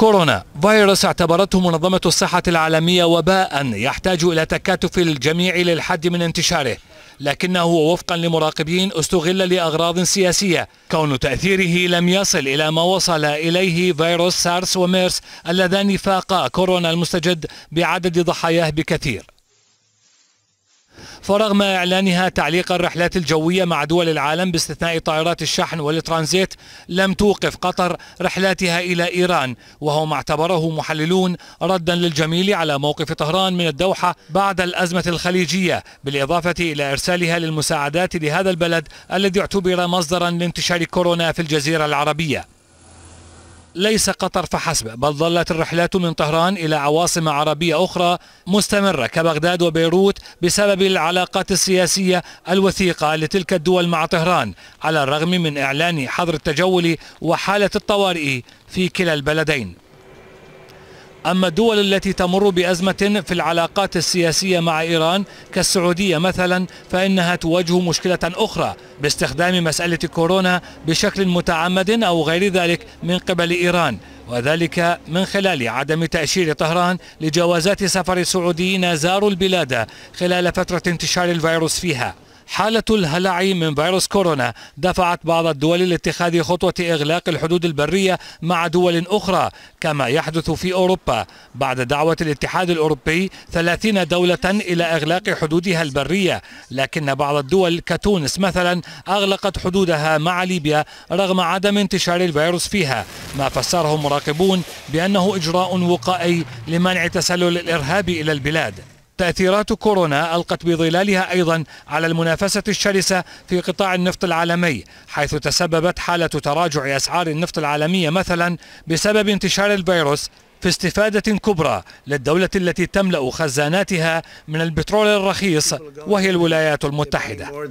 كورونا فيروس اعتبرته منظمة الصحة العالمية وباء يحتاج إلى تكاتف الجميع للحد من انتشاره لكنه وفقا لمراقبين استغل لأغراض سياسية كون تأثيره لم يصل إلى ما وصل إليه فيروس سارس وميرس اللذان فاقا كورونا المستجد بعدد ضحاياه بكثير فرغم إعلانها تعليق الرحلات الجوية مع دول العالم باستثناء طائرات الشحن والترانزيت لم توقف قطر رحلاتها إلى إيران وهو ما اعتبره محللون ردا للجميل على موقف طهران من الدوحة بعد الأزمة الخليجية بالإضافة إلى إرسالها للمساعدات لهذا البلد الذي اعتبر مصدرا لانتشار كورونا في الجزيرة العربية ليس قطر فحسب بل ظلت الرحلات من طهران إلى عواصم عربية أخرى مستمرة كبغداد وبيروت بسبب العلاقات السياسية الوثيقة لتلك الدول مع طهران على الرغم من إعلان حظر التجول وحالة الطوارئ في كلا البلدين أما الدول التي تمر بأزمة في العلاقات السياسية مع إيران كالسعودية مثلا فإنها تواجه مشكلة أخرى باستخدام مسألة كورونا بشكل متعمد أو غير ذلك من قبل إيران وذلك من خلال عدم تأشير طهران لجوازات سفر سعوديين زاروا البلاد خلال فترة انتشار الفيروس فيها حالة الهلع من فيروس كورونا دفعت بعض الدول لاتخاذ خطوة إغلاق الحدود البرية مع دول أخرى كما يحدث في أوروبا بعد دعوة الاتحاد الأوروبي 30 دولة إلى إغلاق حدودها البرية لكن بعض الدول كتونس مثلا أغلقت حدودها مع ليبيا رغم عدم انتشار الفيروس فيها ما فسره مراقبون بأنه إجراء وقائي لمنع تسلل الإرهاب إلى البلاد تأثيرات كورونا ألقت بظلالها أيضا على المنافسة الشرسة في قطاع النفط العالمي حيث تسببت حالة تراجع أسعار النفط العالمية مثلا بسبب انتشار الفيروس في استفادة كبرى للدولة التي تملأ خزاناتها من البترول الرخيص وهي الولايات المتحدة